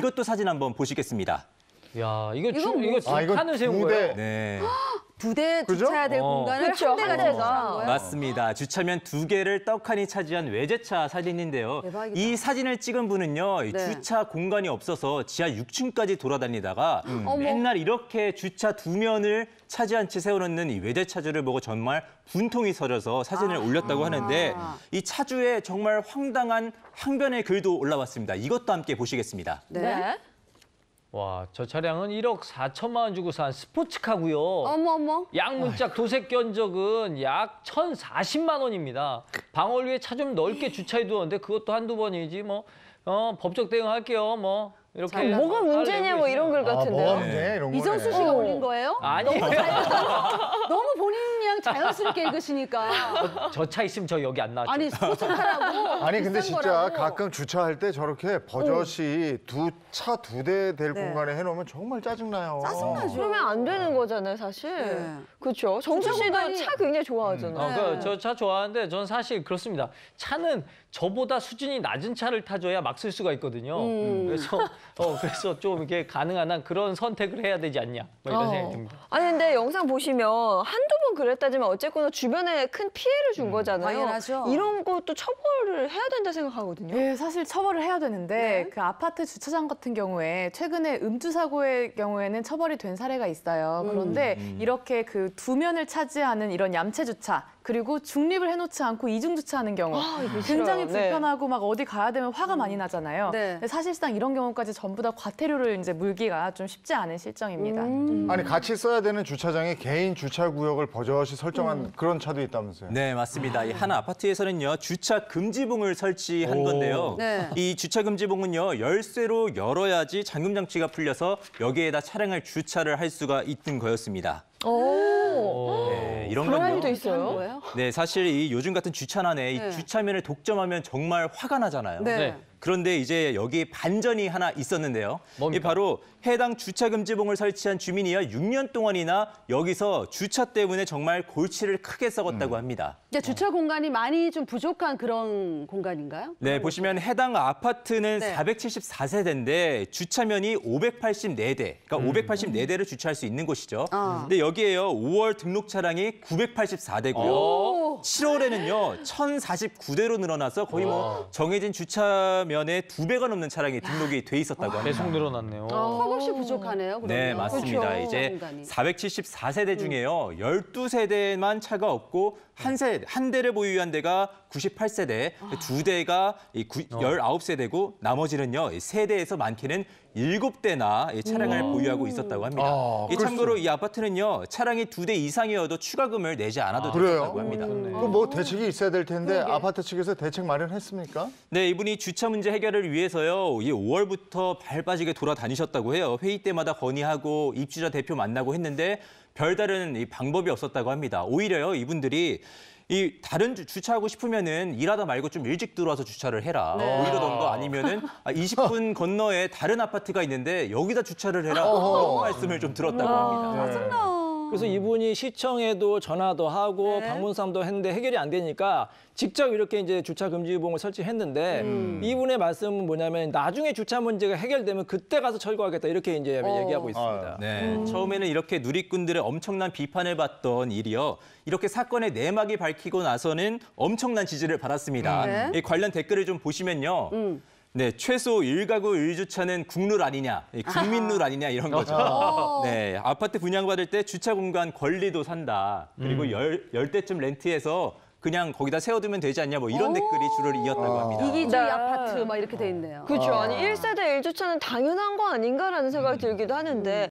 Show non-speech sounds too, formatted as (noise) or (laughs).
이것도 사진 한번 보시겠습니다. 야, 이거 이거 칸을 뭐? 아, 세운 거예요? 네. 두대 주차해야 될 어. 공간을 그쵸, 그렇죠. 한 대가 주차한 어. 거예요. 맞습니다. 주차면 두 개를 떡하니 차지한 외제차 사진인데요. 대박이다. 이 사진을 찍은 분은요, 이 네. 주차 공간이 없어서 지하 6층까지 돌아다니다가 어 맨날 이렇게 주차 두 면을 차지한 채 세워놓는 이 외제 차주를 보고 정말 분통이 서려서 사진을 아. 올렸다고 하는데 아. 이 차주의 정말 황당한 항변의 글도 올라왔습니다. 이것도 함께 보시겠습니다. 네. 네. 와, 저 차량은 1억 4천만 원 주고 산 스포츠카고요. 어머머. 양문짝 도색 견적은 약 1,040만 원입니다. 방울 위에 차 좀 넓게 주차해 두었는데 그것도 한두 번이지 뭐 어, 법적 대응할게요. 뭐 이렇게 뭐가 문제냐뭐 이런 글 아, 뭐 같은데요. 뭐 문제 네. 이런 이정수 씨가 어. 올린 거예요? 아니 너무 본인이랑 자연스럽게 읽으시니까. 어, 저차 있으면 저 여기 안 나왔죠. 아니, 소속하라고. 아니 근데 진짜 가끔 주차할 때 저렇게 버젓이 어. 두차 두 대될 네. 공간에 해놓으면 정말 짜증나요. 짜증나죠. 그러면 안 되는 거잖아요, 사실. 네. 그렇죠. 정수 씨도 차 굉장히 좋아하잖아요. 어, 네. 그저 네. 차 좋아하는데 저는 사실 그렇습니다. 차는 저보다 수준이 낮은 차를 타줘야 막 쓸 수가 있거든요. 음. 그래서 어, 그래서 좀 이렇게 가능한 한 그런 선택을 해야 되지 않냐 뭐 이런 어. 생각이 듭니다. 아니 근데 영상 보시면 한두 번 그랬다지만 어쨌거나 주변에 큰 피해를 준 음. 거잖아요. 당연하죠. 이런 것도 처벌을 해야 된다 생각하거든요. 예, 사실 처벌을 해야 되는데 네. 그 아파트 주차장 같은 경우에 최근에 음주 사고의 경우에는 처벌이 된 사례가 있어요. 음. 그런데 음. 이렇게 그 두 면을 차지하는 이런 얌체 주차 그리고 중립을 해놓지 않고 이중주차하는 경우 아, 굉장히 네. 불편하고 네. 막 어디 가야 되면 화가 음. 많이 나잖아요. 네. 근데 사실상 이런 경우까지 전부 다 과태료를 이제 물기가 좀 쉽지 않은 실정입니다. 음. 음. 아니 같이 써야 되는 주차장에 개인 주차 구역을 버젓이 설정한 음. 그런 차도 있다면서요? 네 맞습니다. 이한 아파트에서는요 주차 금지봉을 설치한 오. 건데요. 네. 이 주차 금지봉은요 열쇠로 열어야지 잠금 장치가 풀려서 여기에다 차량을 주차를 할 수가 있던 거였습니다. 오. 네, 이런 그런 건도 있어요? 네, 사실 이 요즘 같은 주차난에 네. 이 주차면을 독점하면 정말 화가 나잖아요. 네. 네. 그런데 이제 여기 반전이 하나 있었는데요. 뭡니까? 바로 해당 주차 금지봉을 설치한 주민이요 6년 동안이나 여기서 주차 때문에 정말 골치를 크게 썩었다고 음. 합니다. 그러 주차 공간이 많이 좀 부족한 그런 공간인가요? 네, 보시면 해당 아파트는 네. 474세대인데 주차면이 584대, 그러니까 584대를 음. 주차할 수 있는 곳이죠. 아. 근데 여기에요 5월 등록 차량이 984대고요. 7월에는요 1,049대로 늘어나서 거의 뭐 정해진 주차면의 두 배가 넘는 차량이 등록이 돼 있었다고 합니다. 계속 늘어났네요. 턱없이 아, 부족하네요. 그러면. 네, 맞습니다. 그렇죠. 이제 474세대 음. 중에요 12세대만 차가 없고 한 세, 대한 대를 보유한 대가 98세대, 아. 두 대가 이 구, 19세대고 어. 나머지는요 세 대에서 많게는 일곱 대나 차량을 음. 보유하고 있었다고 합니다. 아, 이 참고로 이 아파트는요 차량이 두 대 이상이어도 추가금을 내지 않아도 된다고 아. 합니다. 음. 그렇네. 그럼 뭐 대책이 있어야 될 텐데 아파트 측에서 대책 마련했습니까? 네, 이분이 주차 문제 해결을 위해서요. 이 5월부터 발 빠지게 돌아다니셨다고 해요. 회의 때마다 건의하고 입주자 대표 만나고 했는데 별다른 방법이 없었다고 합니다. 오히려요, 이분들이 이 다른 주, 주차하고 싶으면은 일하다 말고 좀 일찍 들어와서 주차를 해라. 이러던거 네. 아. 아니면은 아, 20분 (laughs) 건너에 다른 아파트가 있는데 여기다 주차를 해라. 그런 말씀을 좀 들었다고 합니다. 네. 짜증나. 그래서 음. 이분이 시청에도 전화도 하고 네. 방문삼도 했는데 해결이 안 되니까 직접 이렇게 이제 주차 금지 봉을 설치했는데 음. 이분의 말씀은 뭐냐면 나중에 주차 문제가 해결되면 그때 가서 철거하겠다 이렇게 이제 어. 얘기하고 있습니다. 아, 네. 음. 처음에는 이렇게 누리꾼들의 엄청난 비판을 받던 일이요. 이렇게 사건의 내막이 밝히고 나서는 엄청난 지지를 받았습니다. 음. 네. 관련 댓글을 좀 보시면요. 음. 네, 최소 1가구 1주차는 국룰 아니냐, 국민룰 아니냐 이런 거죠. (laughs) 어. 네, 아파트 분양받을 때 주차 공간 권리도 산다. 그리고 음. 열, 열 대쯤 렌트해서 그냥 거기다 세워두면 되지 않냐 뭐 이런 댓글이 줄을 이었다고 아. 합니다. 이기주 네. 아파트 막 이렇게 돼 있네요. 그렇죠. 아. 니 1세대 1주차는 당연한 거 아닌가라는 생각이 들기도 하는데